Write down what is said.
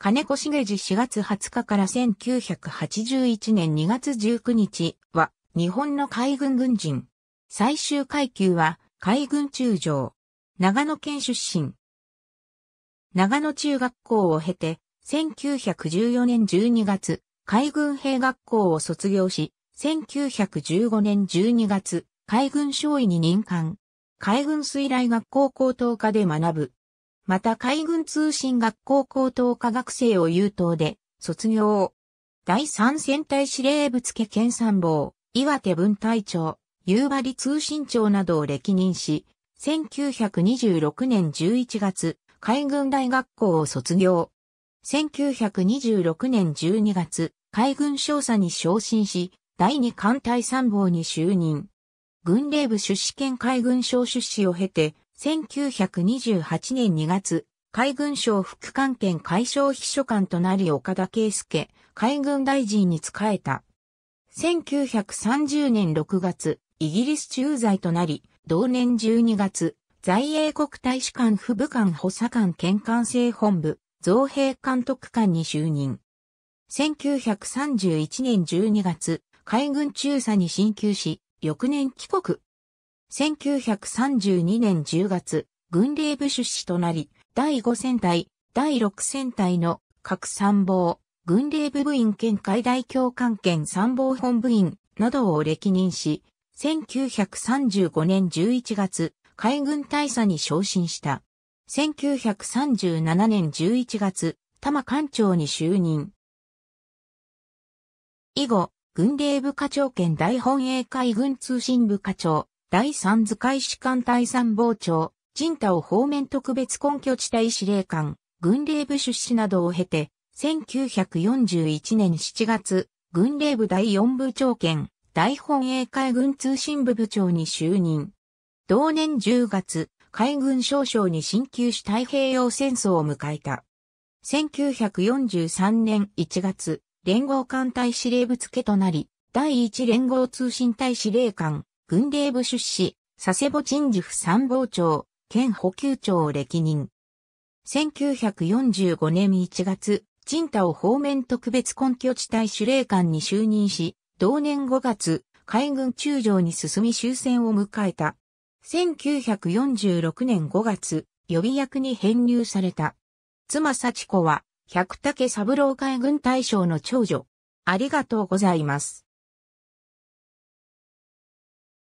金子茂治4月20日から1981年2月19日は日本の海軍軍人。最終階級は海軍中将。長野県出身。長野中学校を経て、1914年12月、海軍兵学校を卒業し、1915年12月、海軍少尉に任官。海軍水雷学校高等科で学ぶ。また海軍通信学校高等科学生を優等で、卒業。第三戦隊司令部付県参謀、岩手分隊長、夕張通信長などを歴任し、1926年11月、海軍大学校を卒業。1926年12月、海軍少佐に昇進し、第二艦隊参謀に就任。軍令部出資兼海軍省出資を経て、1928年2月、海軍省副官兼海省秘書官となり岡田圭介、海軍大臣に仕えた。1930年6月、イギリス駐在となり、同年12月、在英国大使館副部官補佐官兼管制本部、造兵監督官に就任。1931年12月、海軍中佐に進級し、翌年帰国。1932年10月、軍令部出資となり、第5戦隊、第6戦隊の各参謀、軍令部部員兼海大教官兼参謀本部員などを歴任し、1935年11月、海軍大佐に昇進した。1937年11月、多摩艦長に就任。以後、軍令部課長兼大本営海軍通信部課長、第三図海士官隊参謀長、人太を方面特別根拠地帯司令官、軍令部出資などを経て、1941年7月、軍令部第4部長兼、大本営海軍通信部部長に就任。同年10月、海軍少将に進級し太平洋戦争を迎えた。1943年1月、連合艦隊司令部付となり、第1連合通信隊司令官、軍令部出資、佐世保鎮事府参謀長、県補給長を歴任。1945年1月、鎮太方面特別根拠地帯司令官に就任し、同年5月、海軍中将に進み終戦を迎えた。1946年5月、予備役に編入された。妻幸子は、百武三郎海軍大将の長女。ありがとうございます。